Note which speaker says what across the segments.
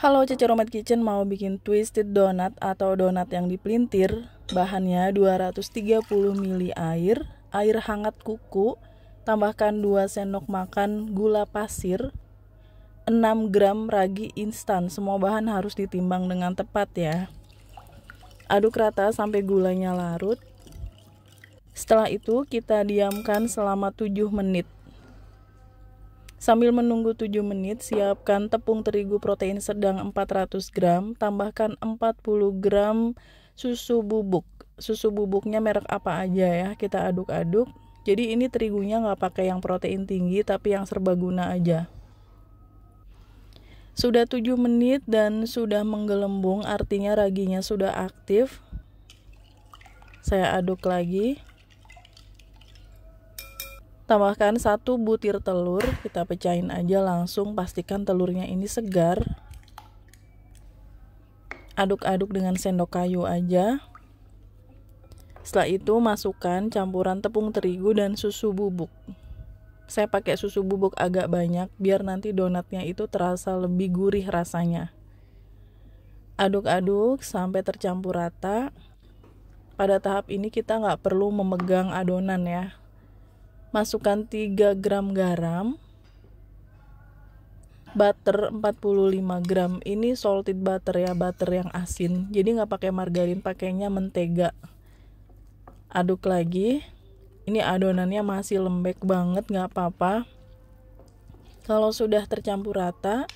Speaker 1: Halo Cece Romet Kitchen mau bikin twisted donat atau donat yang dipelintir Bahannya 230 ml air, air hangat kuku Tambahkan 2 sendok makan gula pasir 6 gram ragi instan, semua bahan harus ditimbang dengan tepat ya Aduk rata sampai gulanya larut Setelah itu kita diamkan selama 7 menit Sambil menunggu 7 menit, siapkan tepung terigu protein sedang 400 gram, tambahkan 40 gram susu bubuk. Susu bubuknya merek apa aja ya, kita aduk-aduk. Jadi ini terigunya nggak pakai yang protein tinggi, tapi yang serbaguna aja. Sudah 7 menit dan sudah menggelembung, artinya raginya sudah aktif. Saya aduk lagi. Tambahkan satu butir telur, kita pecahin aja langsung, pastikan telurnya ini segar. Aduk-aduk dengan sendok kayu aja. Setelah itu masukkan campuran tepung terigu dan susu bubuk. Saya pakai susu bubuk agak banyak biar nanti donatnya itu terasa lebih gurih rasanya. Aduk-aduk sampai tercampur rata. Pada tahap ini kita nggak perlu memegang adonan ya, masukkan 3 gram garam butter 45 gram ini salted butter ya butter yang asin jadi nggak pakai margarin pakainya mentega aduk lagi ini adonannya masih lembek banget nggak apa-apa kalau sudah tercampur rata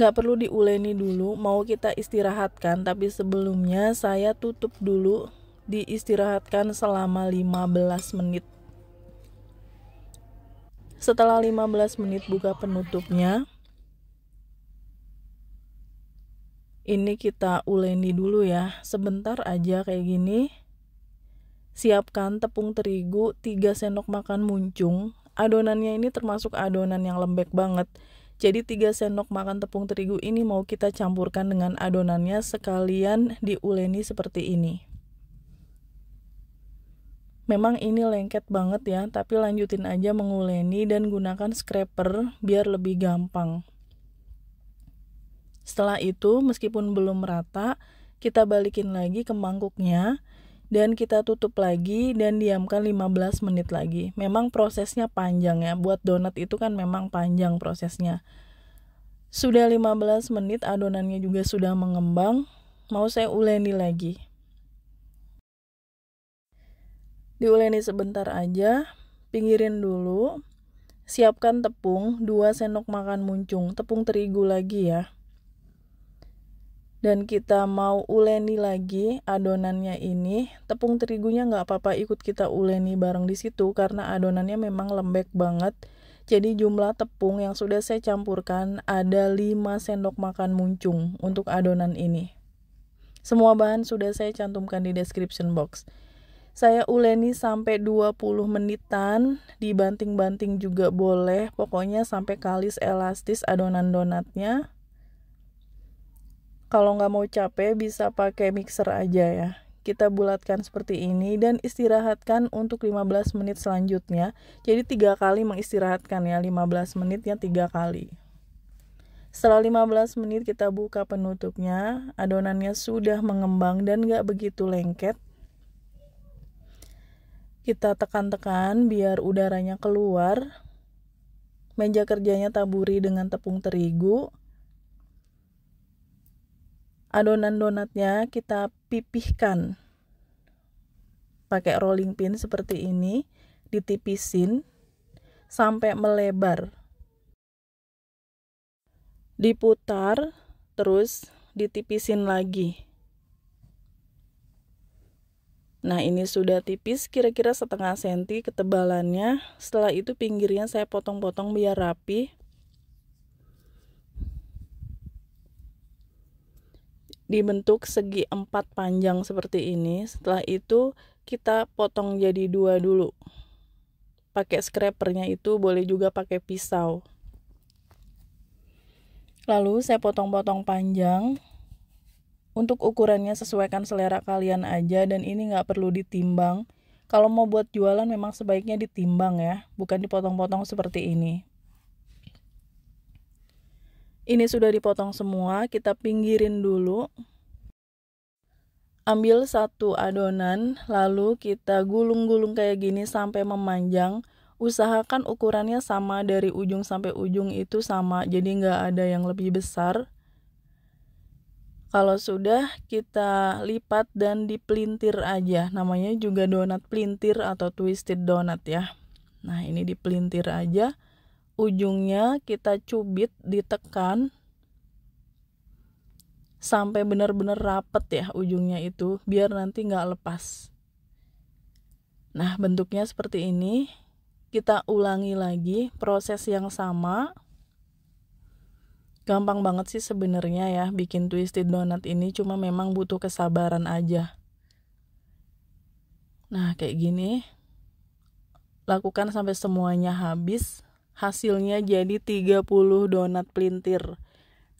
Speaker 1: nggak perlu diuleni dulu mau kita istirahatkan tapi sebelumnya saya tutup dulu diistirahatkan selama 15 menit setelah 15 menit buka penutupnya, ini kita uleni dulu ya. Sebentar aja kayak gini. Siapkan tepung terigu 3 sendok makan muncung. Adonannya ini termasuk adonan yang lembek banget. Jadi 3 sendok makan tepung terigu ini mau kita campurkan dengan adonannya sekalian diuleni seperti ini. Memang ini lengket banget ya, tapi lanjutin aja menguleni dan gunakan scraper biar lebih gampang. Setelah itu, meskipun belum rata, kita balikin lagi ke mangkuknya dan kita tutup lagi dan diamkan 15 menit lagi. Memang prosesnya panjang ya, buat donat itu kan memang panjang prosesnya. Sudah 15 menit adonannya juga sudah mengembang, mau saya uleni lagi. diuleni sebentar aja pinggirin dulu siapkan tepung 2 sendok makan muncung tepung terigu lagi ya dan kita mau uleni lagi adonannya ini tepung terigunya nggak apa-apa ikut kita uleni bareng di situ karena adonannya memang lembek banget jadi jumlah tepung yang sudah saya campurkan ada 5 sendok makan muncung untuk adonan ini semua bahan sudah saya cantumkan di description box saya uleni sampai 20 menitan dibanting-banting juga boleh pokoknya sampai kalis elastis adonan donatnya kalau nggak mau capek bisa pakai mixer aja ya kita bulatkan seperti ini dan istirahatkan untuk 15 menit selanjutnya. Jadi tiga kali mengistirahatkan ya 15 menitnya tiga kali. Setelah 15 menit kita buka penutupnya, adonannya sudah mengembang dan nggak begitu lengket kita tekan-tekan biar udaranya keluar. Meja kerjanya taburi dengan tepung terigu. Adonan donatnya kita pipihkan pakai rolling pin seperti ini, ditipisin sampai melebar. Diputar, terus ditipisin lagi. Nah ini sudah tipis kira-kira setengah senti ketebalannya Setelah itu pinggirnya saya potong-potong biar rapi Dibentuk segi empat panjang seperti ini Setelah itu kita potong jadi dua dulu Pakai scrapernya itu boleh juga pakai pisau Lalu saya potong-potong panjang untuk ukurannya sesuaikan selera kalian aja dan ini nggak perlu ditimbang. Kalau mau buat jualan memang sebaiknya ditimbang ya, bukan dipotong-potong seperti ini. Ini sudah dipotong semua, kita pinggirin dulu. Ambil satu adonan, lalu kita gulung-gulung kayak gini sampai memanjang. Usahakan ukurannya sama dari ujung sampai ujung itu sama, jadi nggak ada yang lebih besar kalau sudah kita lipat dan dipelintir aja. Namanya juga donat pelintir atau twisted donat ya. Nah, ini dipelintir aja. Ujungnya kita cubit, ditekan sampai benar-benar rapet ya ujungnya itu biar nanti nggak lepas. Nah, bentuknya seperti ini. Kita ulangi lagi proses yang sama. Gampang banget sih sebenarnya ya bikin twisted donat ini cuma memang butuh kesabaran aja. Nah, kayak gini. Lakukan sampai semuanya habis. Hasilnya jadi 30 donat pelintir.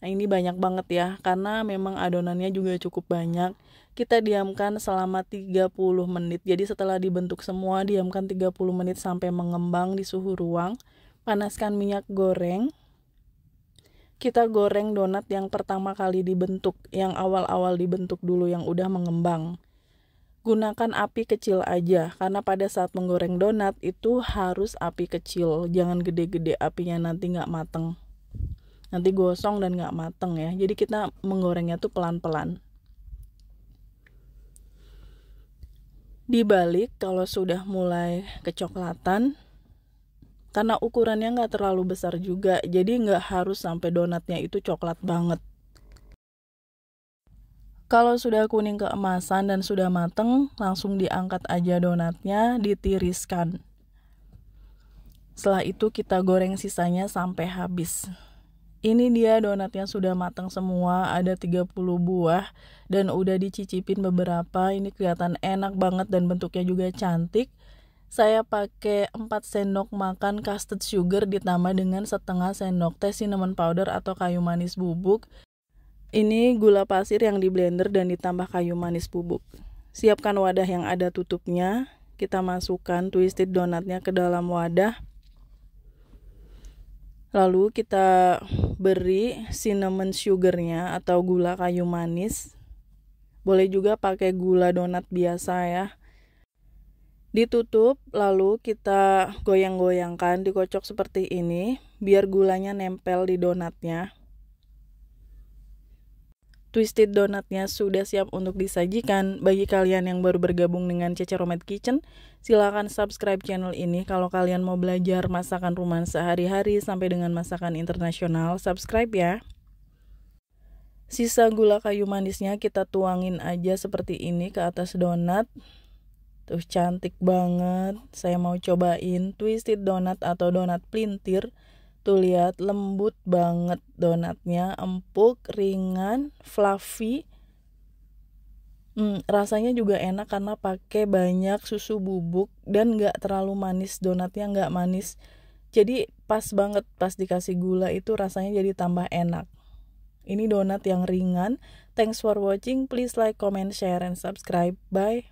Speaker 1: Nah, ini banyak banget ya karena memang adonannya juga cukup banyak. Kita diamkan selama 30 menit. Jadi setelah dibentuk semua, diamkan 30 menit sampai mengembang di suhu ruang. Panaskan minyak goreng kita goreng donat yang pertama kali dibentuk, yang awal-awal dibentuk dulu yang udah mengembang. Gunakan api kecil aja, karena pada saat menggoreng donat itu harus api kecil, jangan gede-gede apinya nanti nggak mateng. Nanti gosong dan nggak mateng ya, jadi kita menggorengnya tuh pelan-pelan. Dibalik kalau sudah mulai kecoklatan, karena ukurannya nggak terlalu besar juga jadi nggak harus sampai donatnya itu coklat banget kalau sudah kuning keemasan dan sudah mateng, langsung diangkat aja donatnya, ditiriskan. Setelah itu kita goreng sisanya sampai habis. Ini dia donatnya sudah matang semua, ada 30 buah dan udah dicicipin beberapa. Ini kelihatan enak banget dan bentuknya juga cantik saya pakai 4 sendok makan custard sugar ditambah dengan setengah sendok teh cinnamon powder atau kayu manis bubuk. Ini gula pasir yang di blender dan ditambah kayu manis bubuk. Siapkan wadah yang ada tutupnya. Kita masukkan twisted donatnya ke dalam wadah. Lalu kita beri cinnamon sugarnya atau gula kayu manis. Boleh juga pakai gula donat biasa ya Ditutup, lalu kita goyang-goyangkan, dikocok seperti ini, biar gulanya nempel di donatnya. Twisted donatnya sudah siap untuk disajikan. Bagi kalian yang baru bergabung dengan Cece Romet Kitchen, silahkan subscribe channel ini. Kalau kalian mau belajar masakan rumahan sehari-hari sampai dengan masakan internasional, subscribe ya. Sisa gula kayu manisnya kita tuangin aja seperti ini ke atas donat. Tuh cantik banget. Saya mau cobain twisted donat atau donat pelintir. Tuh lihat lembut banget donatnya, empuk, ringan, fluffy. Hmm, rasanya juga enak karena pakai banyak susu bubuk dan nggak terlalu manis donatnya nggak manis. Jadi pas banget pas dikasih gula itu rasanya jadi tambah enak. Ini donat yang ringan. Thanks for watching. Please like, comment, share, and subscribe. Bye.